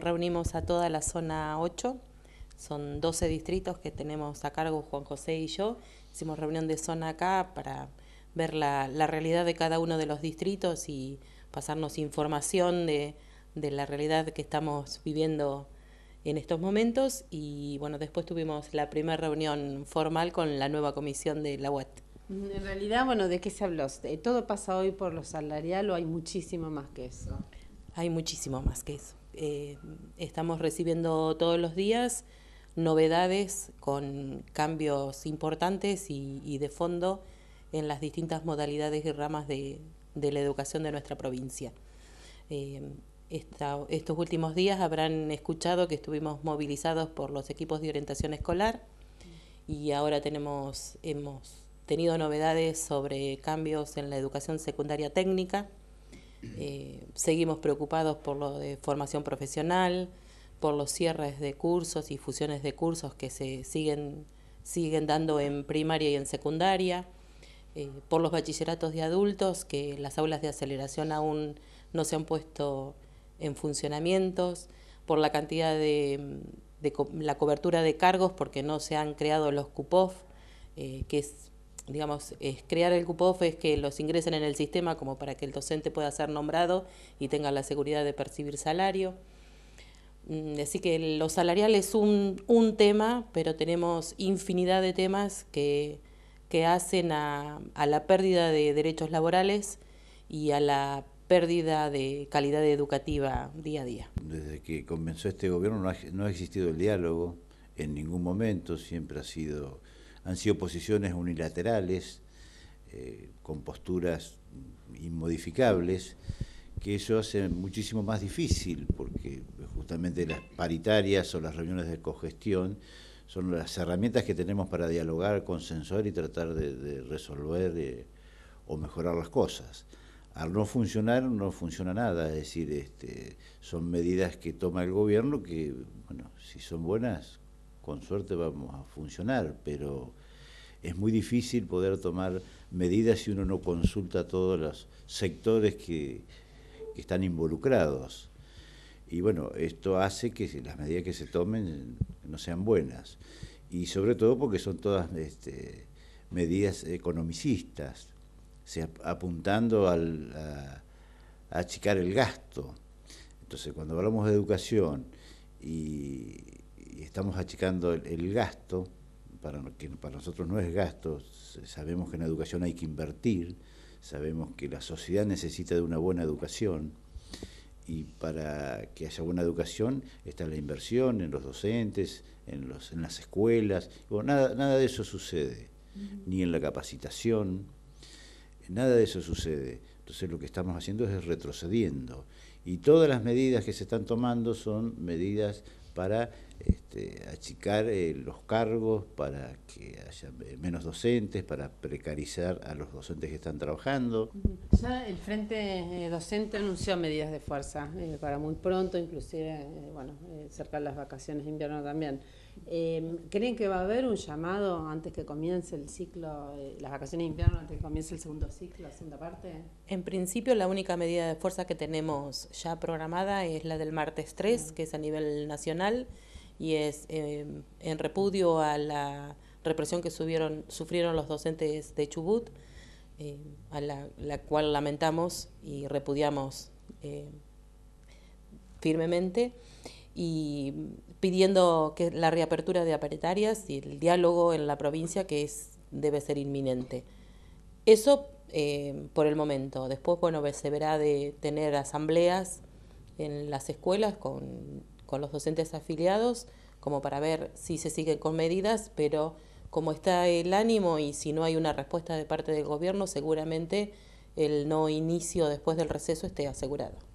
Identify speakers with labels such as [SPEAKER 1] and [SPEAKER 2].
[SPEAKER 1] Reunimos a toda la zona 8, son 12 distritos que tenemos a cargo Juan José y yo. Hicimos reunión de zona acá para ver la, realidad de cada uno de los distritos y pasarnos información de, de la realidad que estamos viviendo en estos momentos y bueno, después tuvimos la primera reunión formal con la nueva comisión de la UAT.
[SPEAKER 2] En realidad, bueno, ¿de qué
[SPEAKER 1] se habló? Todo pasa hoy por lo salarial o hay muchísimo más que eso. Hay muchísimo más que eso. Eh, estamos recibiendo todos los días novedades con cambios importantes y, de fondo en las distintas modalidades y ramas de, de la educación de nuestra provincia. Eh, estos últimos días habrán escuchado que estuvimos movilizados por los equipos de orientación escolar y ahora tenemos, hemos tenido novedades sobre cambios en la educación secundaria técnica eh, seguimos preocupados por lo de formación profesional, por los cierres de cursos y fusiones de cursos que se siguen, siguen dando en primaria y en secundaria, eh, por los bachilleratos de adultos, que las aulas de aceleración aún no se han puesto en funcionamiento, por la cantidad de, la cobertura de cargos porque no se han creado los CUPOF, eh, que es digamos, es crear el CUPOF es que los ingresen en el sistema como para que el docente pueda ser nombrado y tenga la seguridad de percibir salario. Mm, así que lo salarial es un, tema, pero tenemos infinidad de temas que, hacen a, la pérdida de derechos laborales y a la pérdida de calidad educativa día a día.
[SPEAKER 3] Desde que comenzó este gobierno no ha, no ha existido el diálogo en ningún momento, siempre ha sido han sido posiciones unilaterales, eh, con posturas inmodificables, que eso hace muchísimo más difícil, porque justamente las paritarias o las reuniones de cogestión son las herramientas que tenemos para dialogar, consensuar y tratar de, resolver eh, o mejorar las cosas. Al no funcionar, no funciona nada, es decir, este, son medidas que toma el gobierno que, bueno, si son buenas, con suerte vamos a funcionar, pero es muy difícil poder tomar medidas si uno no consulta todos los sectores que, están involucrados. Y bueno, esto hace que las medidas que se tomen no sean buenas. Y sobre todo porque son todas este, medidas economicistas, apuntando al, a achicar el gasto. Entonces, cuando hablamos de educación y y estamos achicando el, gasto, para, que para nosotros no es gasto, sabemos que en la educación hay que invertir, sabemos que la sociedad necesita de una buena educación y para que haya buena educación está la inversión en los docentes, en, los, en las escuelas, bueno, nada, nada de eso sucede, ni en la capacitación, nada de eso sucede. Entonces lo que estamos haciendo es retrocediendo y todas las medidas que se están tomando son medidas para este, achicar eh, los cargos para que haya eh, menos docentes, para precarizar a los docentes que están trabajando.
[SPEAKER 2] Ya el Frente eh, Docente anunció medidas de fuerza para muy pronto, inclusive bueno, las vacaciones de invierno también. Em, ¿Creen que va a haber un llamado antes que comience el ciclo, las vacaciones de invierno, antes que comience el segundo ciclo, la segunda parte?
[SPEAKER 1] En principio, la única medida de fuerza que tenemos ya programada es la del martes 3, que es a nivel nacional y es em, en repudio a la represión que sufrieron los docentes de Chubut, em, a la, cual lamentamos y repudiamos em, firmemente, y pidiendo que la reapertura de aparatarias y el diálogo en la provincia que es, debe ser inminente. Eso por el momento. Después, bueno, se verá de tener asambleas en las escuelas con con los docentes afiliados como para ver si se sigue con medidas, pero como está el ánimo y si no hay una respuesta de parte del gobierno, seguramente el no inicio después del receso esté asegurado.